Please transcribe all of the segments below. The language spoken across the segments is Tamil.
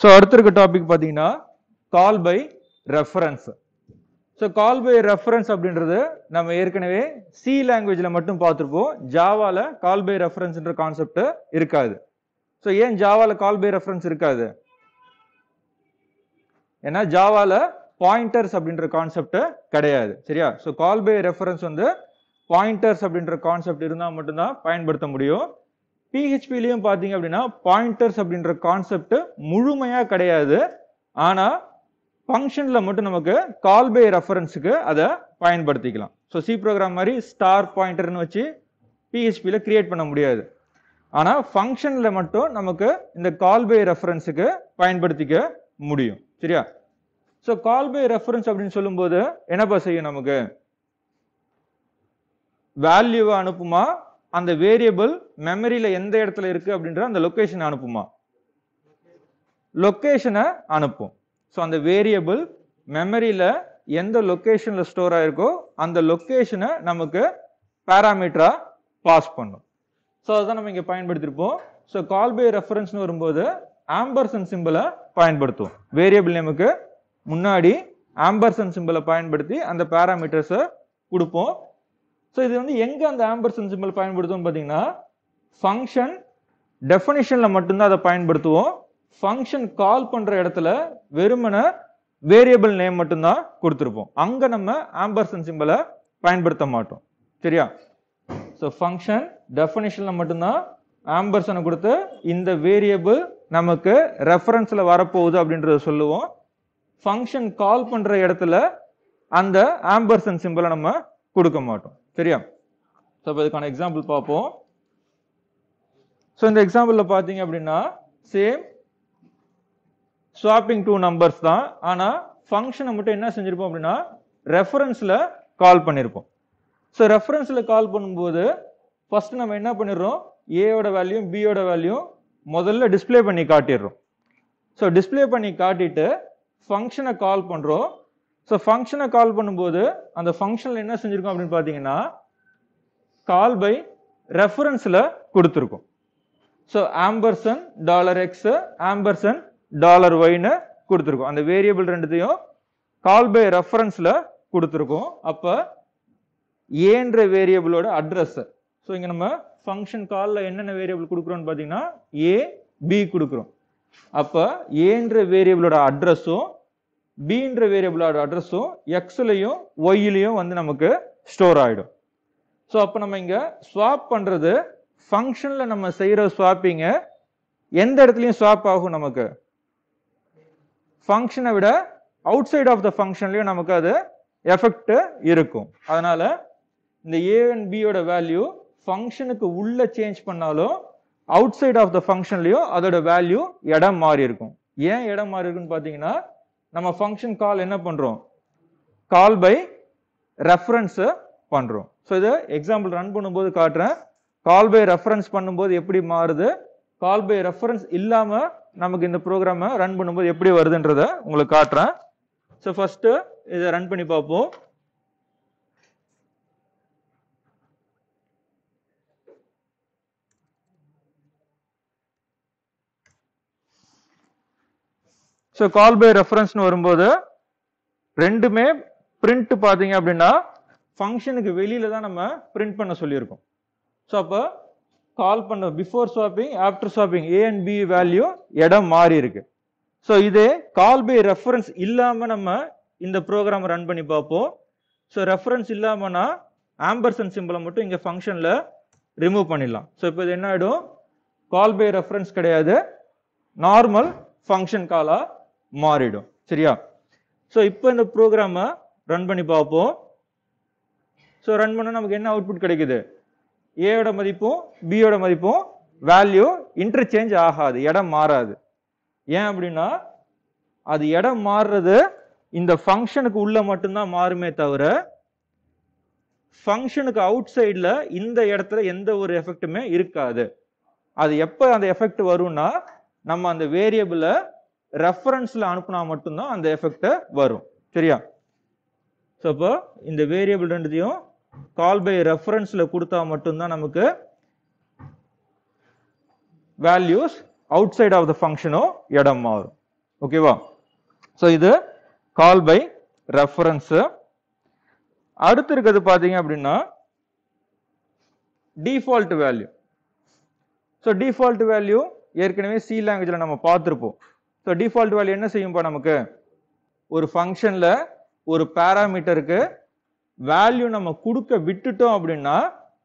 ஸோ அடுத்த இருக்க டாபிக் பார்த்தீங்கன்னா call by reference so call by reference அப்படின்றது நம்ம ஏற்கனவே சி லாங்குவேஜில் மட்டும் பார்த்துருப்போம் ஜாவாவில் கால் பை ரெஃபரன்ஸ்ன்ற கான்செப்ட் இருக்காது ஸோ ஏன் ஜாவாவில் கால் பை ரெஃபரன்ஸ் இருக்காது ஏன்னா ஜாவாவில் பாயிண்டர்ஸ் அப்படின்ற கான்செப்ட் கிடையாது சரியா ஸோ கால் பை ரெஃபரன்ஸ் வந்து பாயிண்டர்ஸ் அப்படின்ற கான்செப்ட் இருந்தால் மட்டும்தான் பயன்படுத்த முடியும் பிஹெச்பிலையும் பார்த்தீங்க அப்படின்னா பாயிண்டர்ஸ் அப்படின்ற கான்செப்ட் முழுமையாக கிடையாது ஆனால் ஃபங்க்ஷனில் மட்டும் நமக்கு கால் பை ரெஃபரன்ஸுக்கு அதை பயன்படுத்திக்கலாம் ஸோ சி ப்ரோக்ராம் மாதிரி ஸ்டார் பாயிண்டர்னு வச்சு பிஹெச்பியில் கிரியேட் பண்ண முடியாது ஆனால் ஃபங்க்ஷனில் மட்டும் நமக்கு இந்த கால் பை ரெஃபரன்ஸுக்கு பயன்படுத்திக்க முடியும் சரியா ஸோ கால் பை ரெஃபரன்ஸ் அப்படின்னு சொல்லும்போது என்னப்பா செய்யும் நமக்கு வேல்யூவை அனுப்புமா அந்த வேரியபிள் மெமரியில் எந்த இடத்துல இருக்குது அப்படின்ற அந்த லொக்கேஷன் அனுப்புமா லொக்கேஷனை அனுப்பும் ஸோ அந்த வேரியபிள் மெமரியில் எந்த லொக்கேஷனில் ஸ்டோர் ஆகிருக்கோ அந்த லொக்கேஷனை நமக்கு பேராமீட்டராக பாஸ் பண்ணும் ஸோ அதுதான் நம்ம இங்கே பயன்படுத்திருப்போம் ஸோ கால் பை ரெஃபரன்ஸ்னு வரும்போது ஆம்பர்சன் சிம்பிளை பயன்படுத்துவோம் வேரியபிள் நேமுக்கு முன்னாடி ஆம்பர்சன் சிம்பிளை பயன்படுத்தி அந்த பேராமீட்டர்ஸை கொடுப்போம் ஸோ இது வந்து எங்கே அந்த ஆம்பர்சன் சிம்பிள் பயன்படுத்தும் பார்த்தீங்கன்னா ஃபங்க்ஷன் டெஃபனிஷனில் மட்டும்தான் அதை பயன்படுத்துவோம் ஃபங்க்ஷன் கால் பண்ணுற இடத்துல வெறுமனை வேரியபிள் நேம் மட்டும்தான் கொடுத்துருப்போம் அங்கே நம்ம ஆம்பர்சன் சிம்பிளை பயன்படுத்த மாட்டோம் சரியா ஸோ ஃபங்க்ஷன் டெஃபனிஷனில் மட்டும்தான் ஆம்பர்சனை கொடுத்து இந்த வேரியபிள் நமக்கு ரெஃபரன்ஸில் வரப்போகுது அப்படின்றத சொல்லுவோம் ஃபங்க்ஷன் கால் பண்ணுற இடத்துல அந்த ஆம்பர்சன் சிம்பிளை நம்ம கொடுக்க மாட்டோம் சரியா ஸோ இப்போ இதுக்கான எக்ஸாம்பிள் பார்ப்போம் ஸோ இந்த எக்ஸாம்பிளில் பார்த்தீங்க அப்படின்னா சேம் ஸ்வாப்பிங் டூ நம்பர்ஸ் தான் ஆனால் ஃபங்க்ஷனை மட்டும் என்ன செஞ்சுருப்போம் அப்படின்னா ரெஃபரன்ஸில் கால் பண்ணியிருப்போம் ஸோ ரெஃபரன்ஸில் கால் பண்ணும்போது ஃபர்ஸ்ட் நம்ம என்ன பண்ணிடுறோம் ஏயோட வேல்யூ பியோட வேல்யூ முதல்ல டிஸ்பிளே பண்ணி காட்டிடுறோம் ஸோ டிஸ்பிளே பண்ணி காட்டிட்டு ஃபங்க்ஷனை கால் பண்ணுறோம் ஸோ ஃபங்க்ஷனை கால் பண்ணும்போது அந்த ஃபங்க்ஷனில் என்ன செஞ்சுருக்கோம் அப்படின்னு பார்த்தீங்கன்னா கால் பை ரெஃபரன்ஸில் கொடுத்துருக்கோம் so ampersand dollar x ampersand dollar ஒய்னு கொடுத்துருக்கோம் அந்த வேரியபிள் ரெண்டுத்தையும் கால் பை ரெஃபரன்ஸில் கொடுத்துருக்கோம் அப்போ ஏன்ற வேரியபிளோட அட்ரஸ் ஸோ இங்கே நம்ம ஃபங்க்ஷன் காலில் என்னென்ன வேரியபிள் கொடுக்குறோன்னு பார்த்தீங்கன்னா ஏ பி கொடுக்குறோம் அப்போ ஏன்ற வேரியபிளோட அட்ரஸும் பின்ற வேரியபிளோட அட்ரஸும் எக்ஸ்லையும் ஒய்லையும் வந்து நமக்கு ஸ்டோர் ஆகிடும் ஸோ அப்போ நம்ம இங்கே ஸ்வாப் பண்ணுறது ஃபங்க்ஷனில் நம்ம செய்கிற ஸ்வாப்பிங்கு எந்த இடத்துலையும் ஸ்வாப் ஆகும் நமக்கு ஃபங்க்ஷனை விட அவுட் சைட் ஆஃப் த ஃபங்க்ஷன்லையும் நமக்கு அது எஃபெக்ட் இருக்கும் அதனால இந்த ஏ அண்ட் பியோட வேல்யூ ஃபங்க்ஷனுக்கு உள்ள சேஞ்ச் பண்ணாலும் அவுட் சைட் ஆஃப் த ஃபங்க்ஷன்லையும் அதோட வேல்யூ இடம் மாறி இருக்கும் ஏன் இடம் மாறி இருக்குன்னு பார்த்தீங்கன்னா நம்ம ஃபங்க்ஷன் கால் என்ன பண்ணுறோம் கால் பை ரெஃபரன்ஸு பண்ணுறோம் ஸோ இதை எக்ஸாம்பிள் ரன் பண்ணும்போது காட்டுறேன் கால் பை ரெஃபரன்ஸ் பண்ணும்போது எப்படி மாறுது கால் பை ரெஃபரன்ஸ் இல்லாமல் நமக்கு இந்த ப்ரோக்ராமை ரன் பண்ணும்போது எப்படி வருதுன்றதை உங்களுக்கு காட்டுறேன் ஸோ ஃபஸ்ட்டு இதை ரன் பண்ணி பார்ப்போம் ஸோ கால் பை ரெஃபரன்ஸ்னு வரும்போது ரெண்டுமே பிரிண்ட் பார்த்தீங்க அப்படின்னா ஃபங்க்ஷனுக்கு வெளியில தான் நம்ம பிரிண்ட் பண்ண சொல்லியிருக்கோம் ஸோ அப்போ கால் பண்ண before swapping after swapping A and B value இடம் மாறி இருக்கு ஸோ இதே கால் பை ரெஃபரன்ஸ் இல்லாமல் நம்ம இந்த ப்ரோக்ராம் ரன் பண்ணி பார்ப்போம் ஸோ ரெஃபரன்ஸ் இல்லாமல்னா ஆம்பர்சன் சிம்பிளை மட்டும் இங்கே ஃபங்க்ஷனில் ரிமூவ் பண்ணிடலாம் ஸோ இப்போ இது என்ன ஆகிடும் கால் பை ரெஃபரன்ஸ் கிடையாது நார்மல் ஃபங்க்ஷன் காலாக மாறிடும் சரியா ஸோ இப்போ இந்த ப்ரோக்ராமை ரன் பண்ணி பார்ப்போம் ஸோ ரன் பண்ண நமக்கு என்ன அவுட்புட் கிடைக்குது ஏயோட மதிப்பும் பியோட மதிப்பும் வேல்யூ இன்டர்சேஞ்ச் ஆகாது இடம் மாறாது ஏன் அப்படின்னா அது இடம் மாறுறது இந்த ஃபங்க்ஷனுக்கு உள்ள மட்டும்தான் மாறுமே தவிர ஃபங்க்ஷனுக்கு அவுட் சைடில் இந்த இடத்துல எந்த ஒரு எஃபெக்ட்டுமே இருக்காது அது எப்போ அந்த எஃபெக்ட் வரும்னா நம்ம அந்த வேரியபிளை ரெஃபரன்ஸ்ல அனுப்புனா மட்டும்தான் அந்த எஃபெக்ட வரும் சரியா ஸோ இப்போ இந்த வேரியபிள் ரெண்டுத்தையும் கால் பை ரெஃபரன்ஸ்ல கொடுத்தா மட்டும்தான் நமக்கு values outside of the ஃபங்க்ஷனும் இடம் மாறும் ஓகேவா ஸோ இது கால் பை ரெஃபரன்ஸ் அடுத்து இருக்கிறது பார்த்தீங்க அப்படின்னா default value so default value ஏற்கனவே சி லாங்குவேஜில் நம்ம பார்த்துருப்போம் ஸோ டிஃபால்ட் வேல்யூ என்ன செய்யும்பா நமக்கு ஒரு ஃபங்க்ஷனில் ஒரு பேராமீட்டருக்கு வேல்யூ நம்ம கொடுக்க விட்டுட்டோம் அப்படின்னா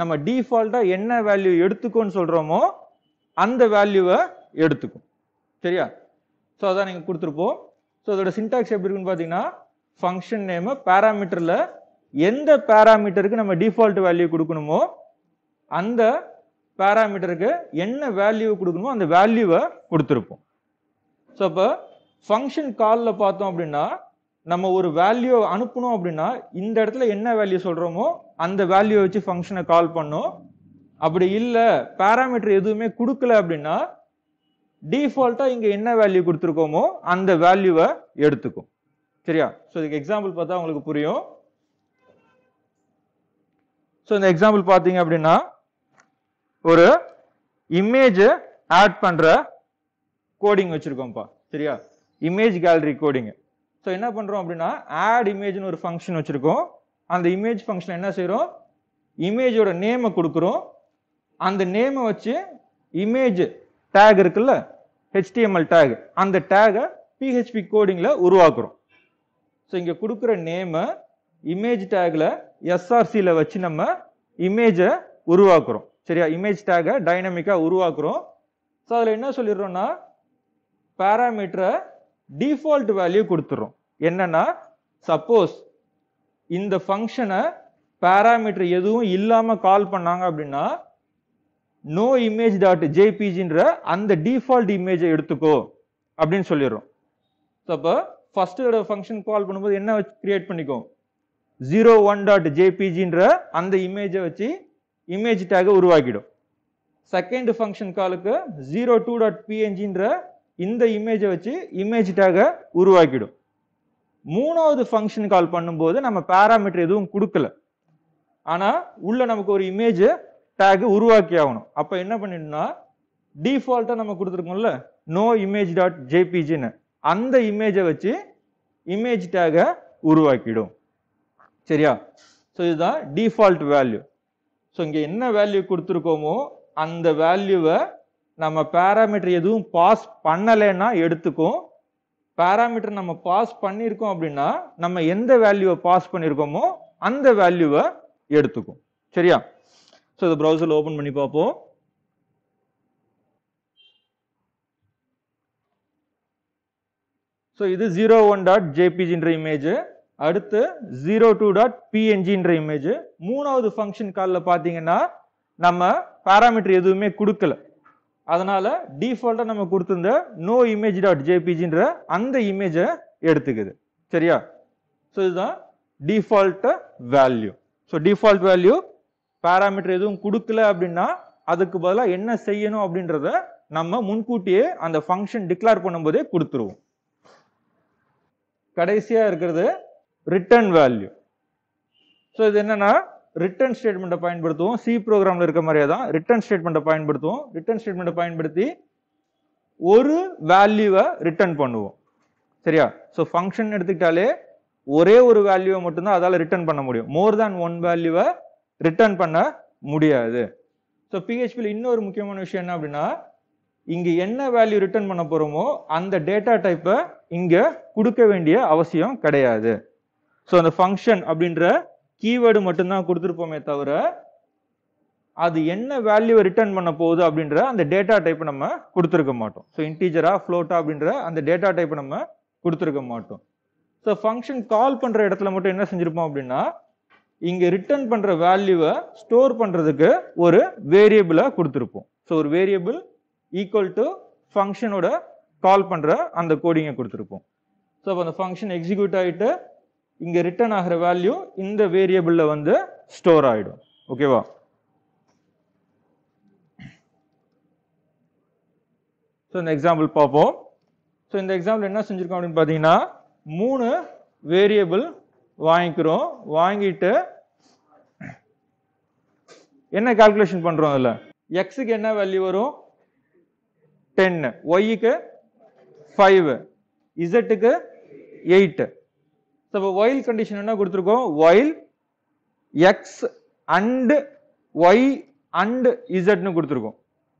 நம்ம டிஃபால்ட்டாக என்ன வேல்யூ எடுத்துக்கோன்னு சொல்கிறோமோ அந்த வேல்யூவை எடுத்துக்கும் சரியா ஸோ அதான் நீங்கள் கொடுத்துருப்போம் ஸோ அதோட சின்டாக்ஸ் எப்படி இருக்குன்னு பார்த்தீங்கன்னா ஃபங்க்ஷன் நேமு பேராமீட்டரில் எந்த பேராமீட்டருக்கு நம்ம டிஃபால்ட் வேல்யூ கொடுக்கணுமோ அந்த பேராமீட்டருக்கு என்ன வேல்யூ கொடுக்கணுமோ அந்த வேல்யூவை கொடுத்துருப்போம் ஸோ அப்போ ஃபங்க்ஷன் காலில் பார்த்தோம் அப்படின்னா நம்ம ஒரு வேல்யூ அனுப்பணும் அப்படின்னா இந்த இடத்துல என்ன வேல்யூ சொல்கிறோமோ அந்த வேல்யூ வச்சு ஃபங்க்ஷனை கால் பண்ணும் அப்படி இல்லை பேராமீட்டர் எதுவுமே கொடுக்கல அப்படின்னா டிஃபால்ட்டாக இங்கே என்ன வேல்யூ கொடுத்துருக்கோமோ அந்த வேல்யூவை எடுத்துக்கும் சரியா ஸோ இதுக்கு எக்ஸாம்பிள் பார்த்தா உங்களுக்கு புரியும் ஸோ இந்த எக்ஸாம்பிள் பார்த்தீங்க அப்படின்னா ஒரு இமேஜ் ஆட் பண்ணுற கோடிங் வச்சுருக்கோம்ப்பா சரியா இமேஜ் கேலரி கோடிங்கு ஸோ என்ன பண்ணுறோம் அப்படின்னா ஆட் இமேஜ்னு ஒரு ஃபங்க்ஷன் வச்சுருக்கோம் அந்த இமேஜ் ஃபங்க்ஷன் என்ன செய்கிறோம் இமேஜோட நேமை கொடுக்குறோம் அந்த நேமை வச்சு இமேஜ் டேக் இருக்குல்ல ஹெச்டிஎம்எல் டேக் அந்த டேகை பிஹெச்பி கோடிங்கில் உருவாக்குறோம் ஸோ இங்கே கொடுக்குற நேமை இமேஜ் டேக்கில் எஸ்ஆர்சியில் வச்சு நம்ம இமேஜை உருவாக்குறோம் சரியா இமேஜ் டேகை டைனமிக்காக உருவாக்குறோம் ஸோ அதில் என்ன சொல்லிடுறோம்னா பேராமீட்டரை டிஃபால்ட் வேல்யூ கொடுத்துரும் என்னன்னா சப்போஸ் இந்த ஃபங்க்ஷனை பேராமீட்டர் எதுவும் இல்லாமல் கால் பண்ணாங்க அப்படின்னா நோ இமேஜ் டாட் ஜேபிஜின்ற அந்த டிஃபால்ட் இமேஜை எடுத்துக்கோ அப்படின்னு சொல்லிடுறோம் அப்போ ஃபர்ஸ்ட் ஃபங்க்ஷன் கால் பண்ணும்போது என்ன வச்சு கிரியேட் பண்ணிக்கும் ஜீரோ ஒன் டாட் ஜேபிஜின்ற அந்த இமேஜை வச்சு இமேஜ் டேக உருவாக்கிடும் செகண்ட் ஃபங்க்ஷன் காலுக்கு ஜீரோ டூ டாட் பிஎன்ஜின்ற இந்த இமேஜை வச்சு இமேஜ் டேகை உருவாக்கிடும் மூணாவது ஃபங்க்ஷன் கால் பண்ணும்போது நம்ம பேராமீட்டர் எதுவும் கொடுக்கல ஆனால் உள்ள நமக்கு ஒரு இமேஜ் டேக் உருவாக்கி ஆகணும் அப்போ என்ன பண்ணிடணும்னா டீஃபால்ட்டாக நம்ம கொடுத்துருக்கோம்ல நோ இமேஜ் டாட் ஜேபிஜின்னு அந்த இமேஜை வச்சு இமேஜ் டேகை உருவாக்கிடும் சரியா ஸோ இதுதான் டிஃபால்ட் வேல்யூ ஸோ இங்கே என்ன வேல்யூ கொடுத்துருக்கோமோ அந்த வேல்யூவை நம்ம பேராமீட்டர் எதுவும் பாஸ் பண்ணலைன்னா எடுத்துக்கும் பேராமீட்டர் நம்ம பாஸ் பண்ணியிருக்கோம் அப்படின்னா நம்ம எந்த வேல்யூவை பாஸ் பண்ணியிருக்கோமோ அந்த வேல்யூவை எடுத்துக்கும் சரியா ஸோ இந்த ப்ரௌசர் ஓப்பன் பண்ணி பார்ப்போம் ஸோ இது ஜீரோ ஒன் டாட் ஜேபிஜின்ற இமேஜ் அடுத்து ஜீரோ டூ டாட் பிஎன்ஜின்ற இமேஜ் மூணாவது ஃபங்க்ஷன் காலில் பார்த்தீங்கன்னா நம்ம பேராமீட்டர் எதுவுமே கொடுக்கல அதனால டிஃபால்ட்டாக நம்ம கொடுத்துருந்த நோ இமேஜ் டாட் ஜேபிஜின்ற அந்த இமேஜை எடுத்துக்குது சரியா ஸோ இதுதான் default value so default value parameter எதுவும் கொடுக்கல அப்படின்னா அதுக்கு பதிலாக என்ன செய்யணும் அப்படின்றத நம்ம முன்கூட்டியே அந்த ஃபங்க்ஷன் டிக்ளேர் பண்ணும்போதே கொடுத்துருவோம் கடைசியாக இருக்கிறது ரிட்டர்ன் வேல்யூ ஸோ இது என்னன்னா ரிட்டர்ன் ஸ்டேட்மெண்ட்டை பயன்படுத்துவோம் சி ப்ரோக்ராமில் இருக்க மாதிரியே தான் ரிட்டர்ன் ஸ்டேட்மெண்ட்டை பயன்படுத்துவோம் ரிட்டர்ன் ஸ்டேட்மெண்ட்டை பயன்படுத்தி ஒரு வேல்யூவை ரிட்டர்ன் பண்ணுவோம் சரியா ஸோ ஃபங்க்ஷன் எடுத்துக்கிட்டாலே ஒரே ஒரு வேல்யூவை மட்டும்தான் அதால் ரிட்டர்ன் பண்ண முடியும் மோர் தேன் ஒன் வேல்யூவை ரிட்டர்ன் பண்ண முடியாது ஸோ பிஹெச்பியில் இன்னொரு முக்கியமான விஷயம் என்ன அப்படின்னா இங்கே என்ன வேல்யூ ரிட்டர்ன் பண்ண போகிறோமோ அந்த டேட்டா டைப்பை இங்கே கொடுக்க வேண்டிய அவசியம் கிடையாது ஸோ அந்த ஃபங்க்ஷன் அப்படின்ற கீவேர்டு மட்டும்தான் கொடுத்துருப்போமே தவிர அது என்ன வேல்யூவை ரிட்டர்ன் பண்ண போகுது அப்படின்ற அந்த டேட்டா டைப் நம்ம கொடுத்துருக்க மாட்டோம் ஸோ இன்டீஜரா ஃப்ளோட்டா அப்படின்ற அந்த டேட்டா டைப் நம்ம கொடுத்துருக்க மாட்டோம் ஸோ ஃபங்க்ஷன் கால் பண்ணுற இடத்துல மட்டும் என்ன செஞ்சுருப்போம் அப்படின்னா இங்கே ரிட்டர்ன் பண்ணுற வேல்யூவை ஸ்டோர் பண்ணுறதுக்கு ஒரு வேரியபிளாக கொடுத்துருப்போம் ஸோ ஒரு வேரியபிள் ஈக்குவல் டு ஃபங்க்ஷனோட கால் பண்ணுற அந்த கோடிங்கை கொடுத்துருப்போம் ஸோ அந்த ஃபங்க்ஷன் எக்ஸிக்யூட் ஆகிட்டு இங்கே ரிட்டர்ன் ஆகிற வேல்யூ இந்த வேரியபிளில் வந்து ஸ்டோர் ஆகிடும் ஓகேவா ஸோ இந்த எக்ஸாம்பிள் பார்ப்போம் ஸோ இந்த எக்ஸாம்பிள் என்ன செஞ்சுருக்கோம் அப்படின்னு பார்த்தீங்கன்னா மூணு வேரியபிள் வாங்கிக்கிறோம் வாங்கிட்டு என்ன கால்குலேஷன் பண்ணுறோம் அதில் எக்ஸுக்கு என்ன வேல்யூ வரும் டென்னு ஒய்க்கு ஃபைவ் இசட்டுக்கு எயிட்டு இப்போ ஒயில் கண்டிஷன் என்ன கொடுத்துருக்கோம் while x and y and இசட்னு கொடுத்துருக்கோம்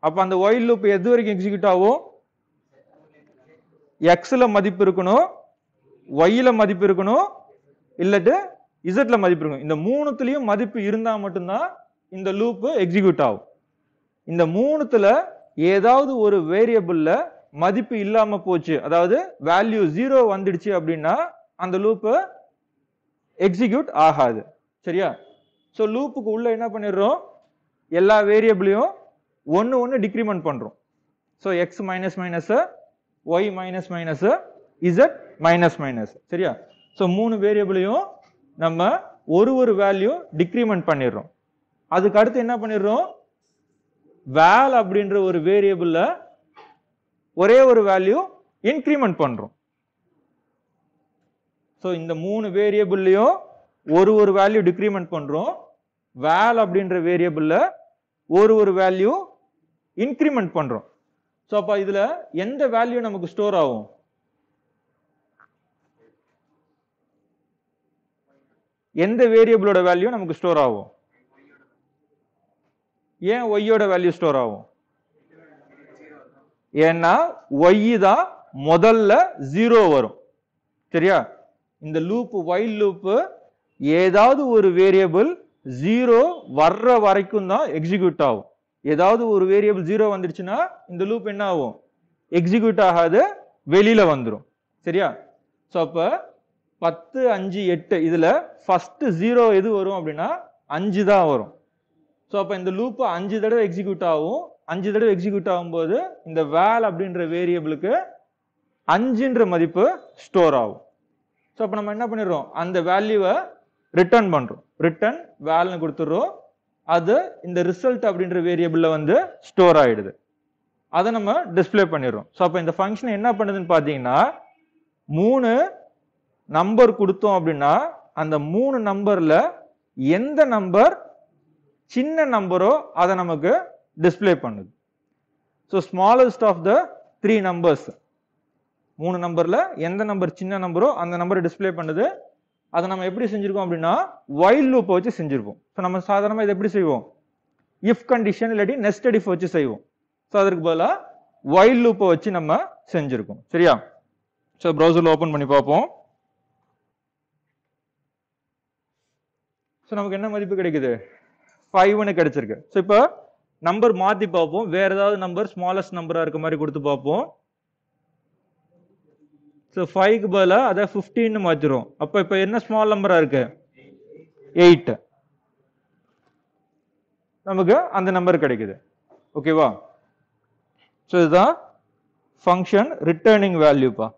அப்போ அந்த ஒயில் லூப் எது வரைக்கும் எக்ஸிக்யூட் ஆகும் எக்ஸில் மதிப்பு இருக்கணும் ஒய்யில் மதிப்பு இருக்கணும் இல்லட்டு இசட்ல மதிப்பு இருக்கணும் இந்த மூணுத்துலேயும் மதிப்பு இருந்தால் மட்டும்தான் இந்த லூப்பு எக்ஸிக்யூட் ஆகும் இந்த மூணுத்துல ஏதாவது ஒரு வேரியபிள்ல மதிப்பு இல்லாம போச்சு அதாவது வேல்யூ ஜீரோ வந்துடுச்சு அப்படின்னா அந்த லூப்பு எக்ஸிக்யூட் ஆகாது சரியா ஸோ லூப்புக்கு உள்ளே என்ன பண்ணிடுறோம் எல்லா வேரியபிளையும் ஒன்று ஒன்று டிக்ரிமெண்ட் பண்ணுறோம் so x minus minus y minus minus z minus minus சரியா ஸோ மூணு வேரியபிளையும் நம்ம ஒரு ஒரு வேல்யூ டிக்ரிமெண்ட் பண்ணிடுறோம் அதுக்கு அடுத்து என்ன பண்ணிடுறோம் வேல் அப்படின்ற ஒரு வேரியபிளில் ஒரே ஒரு வேல்யூ இன்க்ரிமெண்ட் பண்ணுறோம் ஸோ இந்த மூணு வேரியபிள்லையும் ஒரு ஒரு வேல்யூ டிக்ரிமெண்ட் பண்ணுறோம் வேல் அப்படின்ற வேரியபிளில் ஒரு ஒரு வேல்யூ இன்க்ரிமெண்ட் பண்ணுறோம் ஸோ அப்போ இதில் எந்த வேல்யூ நமக்கு ஸ்டோர் ஆகும் எந்த வேரியபிளோட வேல்யூ நமக்கு ஸ்டோர் ஆகும் ஏன் ஒய்யோட வேல்யூ ஸ்டோர் ஆகும் ஏன்னா ஒய் தான் முதல்ல ஜீரோ வரும் சரியா இந்த லூப்பு வைல் லூப்பு ஏதாவது ஒரு வேரியபிள் ஜீரோ வர்ற வரைக்கும் தான் எக்ஸிக்யூட் ஆகும் ஏதாவது ஒரு வேரியபிள் ஜீரோ வந்துருச்சுன்னா இந்த லூப் என்ன ஆகும் எக்ஸிக்யூட் ஆகாது வெளியில வந்துடும் சரியா ஸோ அப்போ பத்து அஞ்சு எட்டு இதில் ஃபஸ்ட்டு ஜீரோ எது வரும் அப்படின்னா அஞ்சு தான் வரும் ஸோ அப்போ இந்த லூப்பு அஞ்சு தடவை எக்ஸிக்யூட் ஆகும் அஞ்சு தடவை எக்ஸிக்யூட் ஆகும்போது இந்த வேல் அப்படின்ற வேரியபிளுக்கு அஞ்சுன்ற மதிப்பு ஸ்டோர் ஆகும் ஸோ அப்போ நம்ம என்ன பண்ணிடுறோம் அந்த வேல்யூவை ரிட்டர்ன் பண்ணுறோம் ரிட்டர்ன் வேல்னு கொடுத்துட்றோம் அது இந்த ரிசல்ட் அப்படின்ற வேரியபிளில் வந்து ஸ்டோர் ஆகிடுது அதை நம்ம டிஸ்பிளே பண்ணிடுறோம் ஸோ அப்போ இந்த ஃபங்க்ஷன் என்ன பண்ணுதுன்னு பார்த்தீங்கன்னா மூணு நம்பர் கொடுத்தோம் அப்படின்னா அந்த மூணு நம்பரில் எந்த நம்பர் சின்ன நம்பரோ அதை நமக்கு டிஸ்பிளே பண்ணுது so smallest of the three numbers மூணு நம்பர்ல எந்த நம்பர் சின்ன நம்பரோ அந்த நம்பரை டிஸ்பிளே பண்ணுது அதை நம்ம எப்படி செஞ்சிருக்கோம் அப்படின்னா வைல் லூப்பை வச்சு செஞ்சிருப்போம் ஸோ நம்ம சாதாரணமாக இதை எப்படி செய்வோம் இஃப் கண்டிஷன் இல்லாட்டி நெஸ்டட் இஃப் வச்சு செய்வோம் ஸோ அதற்கு பதிலாக வைல் லூப்பை வச்சு நம்ம செஞ்சிருக்கோம் சரியா ஸோ ப்ரௌசரில் ஓப்பன் பண்ணி பார்ப்போம் ஸோ நமக்கு என்ன மதிப்பு கிடைக்குது ஃபைவ்னு கிடைச்சிருக்கு ஸோ இப்போ நம்பர் மாற்றி பார்ப்போம் வேறு ஏதாவது நம்பர் ஸ்மாலஸ்ட் நம்பராக இருக்க மாதிரி கொடுத்து பார்ப்போம் ஸோ ஃபைவ்க்கு பதிலாக அதை ஃபிஃப்டின்னு மாற்றிடும் அப்போ இப்போ என்ன ஸ்மால் நம்பராக இருக்கு எயிட் நமக்கு அந்த நம்பர் கிடைக்குது ஓகேவா ஸோ இதுதான் ஃபங்க்ஷன் ரிட்டர்னிங் வேல்யூப்பா